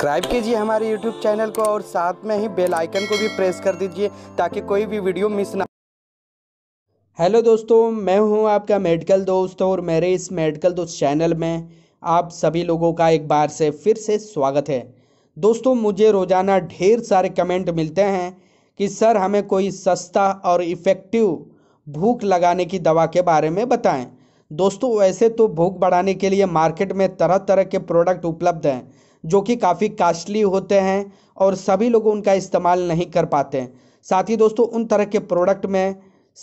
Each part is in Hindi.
सब्सक्राइब कीजिए हमारे यूट्यूब चैनल को और साथ में ही बेल आइकन को भी प्रेस कर दीजिए ताकि कोई भी वीडियो मिस ना हेलो दोस्तों मैं हूं आपका मेडिकल दोस्त और मेरे इस मेडिकल दोस्त चैनल में आप सभी लोगों का एक बार से फिर से स्वागत है दोस्तों मुझे रोज़ाना ढेर सारे कमेंट मिलते हैं कि सर हमें कोई सस्ता और इफ़ेक्टिव भूख लगाने की दवा के बारे में बताएं दोस्तों वैसे तो भूख बढ़ाने के लिए मार्केट में तरह तरह के प्रोडक्ट उपलब्ध हैं जो कि काफ़ी कास्टली होते हैं और सभी लोग उनका इस्तेमाल नहीं कर पाते हैं साथ ही दोस्तों उन तरह के प्रोडक्ट में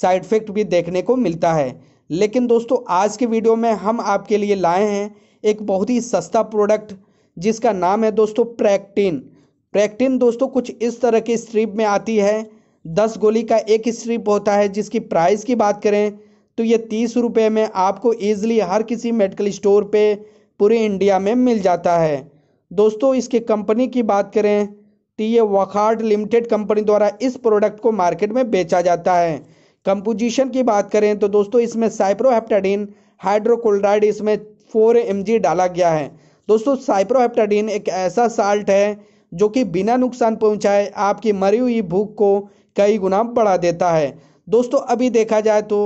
साइड इफ़ेक्ट भी देखने को मिलता है लेकिन दोस्तों आज के वीडियो में हम आपके लिए लाए हैं एक बहुत ही सस्ता प्रोडक्ट जिसका नाम है दोस्तों प्रैक्टिन प्रैक्टिन दोस्तों कुछ इस तरह की स्ट्रिप में आती है दस गोली का एक स्ट्रिप होता है जिसकी प्राइस की बात करें तो ये तीस रुपये में आपको ईजिली हर किसी मेडिकल स्टोर पे पूरे इंडिया में मिल जाता है दोस्तों इसके कंपनी की बात करें तो ये वखार्ड लिमिटेड कंपनी द्वारा इस प्रोडक्ट को मार्केट में बेचा जाता है कंपोजिशन की बात करें तो दोस्तों इसमें साइप्रोहेप्टाडीन हाइड्रोकोल्डाइड इसमें फोर एम डाला गया है दोस्तों साइप्रोहेप्टाडीन एक ऐसा साल्ट है जो कि बिना नुकसान पहुंचाए आपकी मरी हुई भूख को कई गुना बढ़ा देता है दोस्तों अभी देखा जाए तो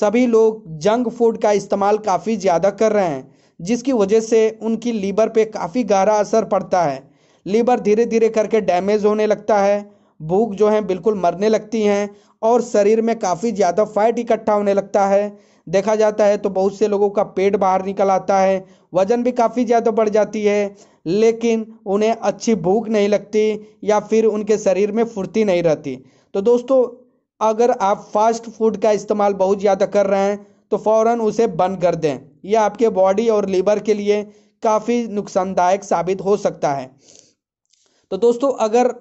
सभी लोग जंक फूड का इस्तेमाल काफ़ी ज़्यादा कर रहे हैं जिसकी वजह से उनकी लीवर पे काफ़ी गहरा असर पड़ता है लीवर धीरे धीरे करके डैमेज होने लगता है भूख जो है बिल्कुल मरने लगती हैं और शरीर में काफ़ी ज़्यादा फैट इकट्ठा होने लगता है देखा जाता है तो बहुत से लोगों का पेट बाहर निकल आता है वज़न भी काफ़ी ज़्यादा बढ़ जाती है लेकिन उन्हें अच्छी भूख नहीं लगती या फिर उनके शरीर में फुर्ती नहीं रहती तो दोस्तों अगर आप फास्ट फूड का इस्तेमाल बहुत ज़्यादा कर रहे हैं तो फ़ौर उसे बंद कर दें यह आपके बॉडी और लीवर के लिए काफ़ी नुकसानदायक साबित हो सकता है तो दोस्तों अगर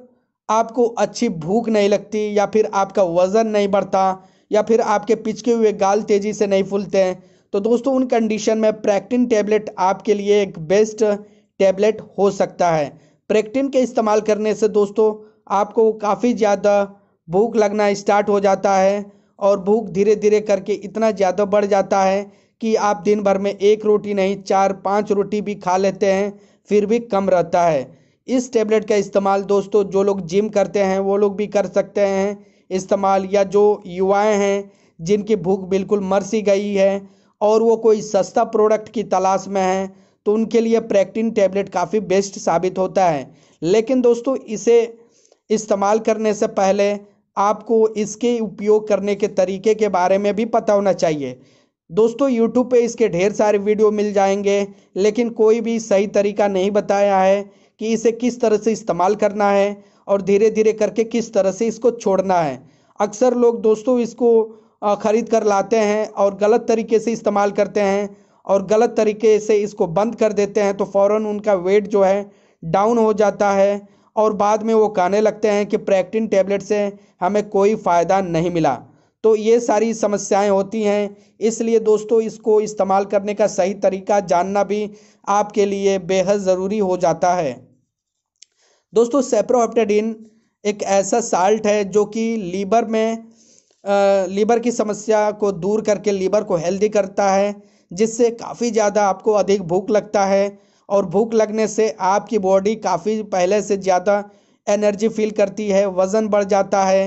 आपको अच्छी भूख नहीं लगती या फिर आपका वज़न नहीं बढ़ता या फिर आपके पिचके हुए गाल तेज़ी से नहीं फूलते हैं तो दोस्तों उन कंडीशन में प्रैक्टिन टैबलेट आपके लिए एक बेस्ट टैबलेट हो सकता है प्रैक्टिन के इस्तेमाल करने से दोस्तों आपको काफ़ी ज़्यादा भूख लगना स्टार्ट हो जाता है और भूख धीरे धीरे करके इतना ज़्यादा बढ़ जाता है कि आप दिन भर में एक रोटी नहीं चार पाँच रोटी भी खा लेते हैं फिर भी कम रहता है इस टेबलेट का इस्तेमाल दोस्तों जो लोग जिम करते हैं वो लोग भी कर सकते हैं इस्तेमाल या जो युवाएं हैं जिनकी भूख बिल्कुल मर सी गई है और वो कोई सस्ता प्रोडक्ट की तलाश में है तो उनके लिए प्रैक्टिन टैबलेट काफ़ी बेस्ट साबित होता है लेकिन दोस्तों इसे इस्तेमाल करने से पहले आपको इसके उपयोग करने के तरीके के बारे में भी पता होना चाहिए दोस्तों YouTube पे इसके ढेर सारे वीडियो मिल जाएंगे लेकिन कोई भी सही तरीका नहीं बताया है कि इसे किस तरह से इस्तेमाल करना है और धीरे धीरे करके किस तरह से इसको छोड़ना है अक्सर लोग दोस्तों इसको ख़रीद कर लाते हैं और गलत तरीके से इस्तेमाल करते हैं और गलत तरीके से इसको बंद कर देते हैं तो फ़ौर उनका वेट जो है डाउन हो जाता है और बाद में वो कहने लगते हैं कि प्रैक्टिन टैबलेट से हमें कोई फ़ायदा नहीं मिला तो ये सारी समस्याएं होती हैं इसलिए दोस्तों इसको इस्तेमाल करने का सही तरीका जानना भी आपके लिए बेहद ज़रूरी हो जाता है दोस्तों सेप्रोहेप्टेडिन एक ऐसा साल्ट है जो कि लीवर में आ, लीवर की समस्या को दूर करके लीवर को हेल्दी करता है जिससे काफ़ी ज़्यादा आपको अधिक भूख लगता है और भूख लगने से आपकी बॉडी काफ़ी पहले से ज़्यादा एनर्जी फील करती है वज़न बढ़ जाता है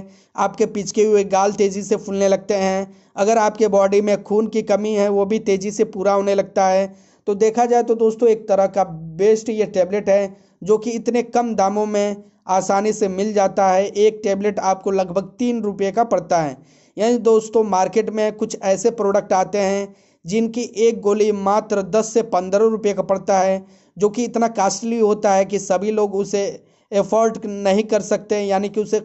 आपके पिचके हुए गाल तेज़ी से फूलने लगते हैं अगर आपके बॉडी में खून की कमी है वो भी तेज़ी से पूरा होने लगता है तो देखा जाए तो दोस्तों एक तरह का बेस्ट ये टैबलेट है जो कि इतने कम दामों में आसानी से मिल जाता है एक टैबलेट आपको लगभग तीन रुपये का पड़ता है यानी दोस्तों मार्केट में कुछ ऐसे प्रोडक्ट आते हैं जिनकी एक गोली मात्र दस से पंद्रह रुपये का पड़ता है जो कि इतना कास्टली होता है कि सभी लोग उसे एफोर्ड नहीं कर सकते यानी कि उसे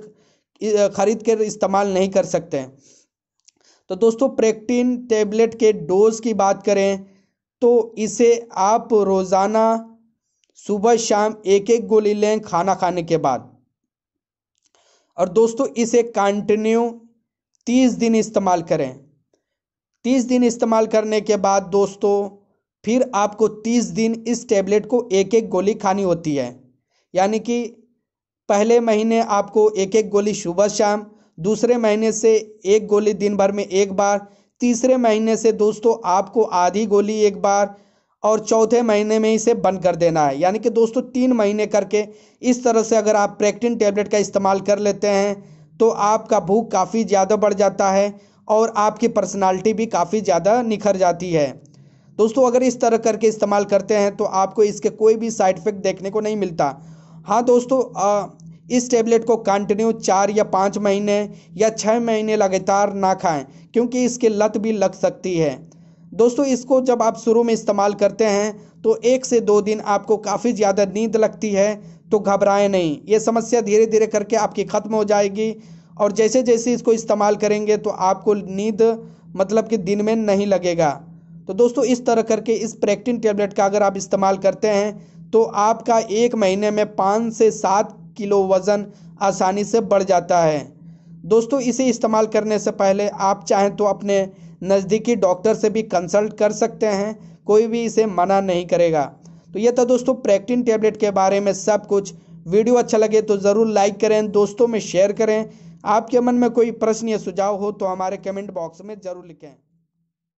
खरीद कर इस्तेमाल नहीं कर सकते तो दोस्तों प्रेक्टिन टेबलेट के डोज़ की बात करें तो इसे आप रोज़ाना सुबह शाम एक एक गोली लें खाना खाने के बाद और दोस्तों इसे कंटिन्यू तीस दिन इस्तेमाल करें तीस दिन इस्तेमाल करने के बाद दोस्तों फिर आपको तीस दिन इस टैबलेट को एक एक गोली खानी होती है यानी कि पहले महीने आपको एक एक गोली सुबह शाम दूसरे महीने से एक गोली दिन भर में एक बार तीसरे महीने से दोस्तों आपको आधी गोली एक बार और चौथे महीने में इसे बंद कर देना है यानी कि दोस्तों तीन महीने करके इस तरह से अगर आप प्रेक्टिन टैबलेट का इस्तेमाल कर लेते हैं तो आपका भूख काफ़ी ज़्यादा बढ़ जाता है और आपकी पर्सनालिटी भी काफ़ी ज़्यादा निखर जाती है दोस्तों अगर इस तरह करके इस्तेमाल करते हैं तो आपको इसके कोई भी साइड इफ़ेक्ट देखने को नहीं मिलता हाँ दोस्तों आ, इस टेबलेट को कंटिन्यू चार या पाँच महीने या छः महीने लगातार ना खाएं क्योंकि इसकी लत भी लग सकती है दोस्तों इसको जब आप शुरू में इस्तेमाल करते हैं तो एक से दो दिन आपको काफ़ी ज़्यादा नींद लगती है तो घबराएं नहीं ये समस्या धीरे धीरे करके आपकी ख़त्म हो जाएगी और जैसे जैसे इसको इस्तेमाल करेंगे तो आपको नींद मतलब कि दिन में नहीं लगेगा तो दोस्तों इस तरह करके इस प्रैक्टिन टेबलेट का अगर आप इस्तेमाल करते हैं तो आपका एक महीने में पाँच से सात किलो वज़न आसानी से बढ़ जाता है दोस्तों इसे इस्तेमाल करने से पहले आप चाहें तो अपने नज़दीकी डॉक्टर से भी कंसल्ट कर सकते हैं कोई भी इसे मना नहीं करेगा तो यह था दोस्तों प्रैक्टिन टेबलेट के बारे में सब कुछ वीडियो अच्छा लगे तो ज़रूर लाइक करें दोस्तों में शेयर करें आपके मन में कोई प्रश्न या सुझाव हो तो हमारे कमेंट बॉक्स में ज़रूर लिखें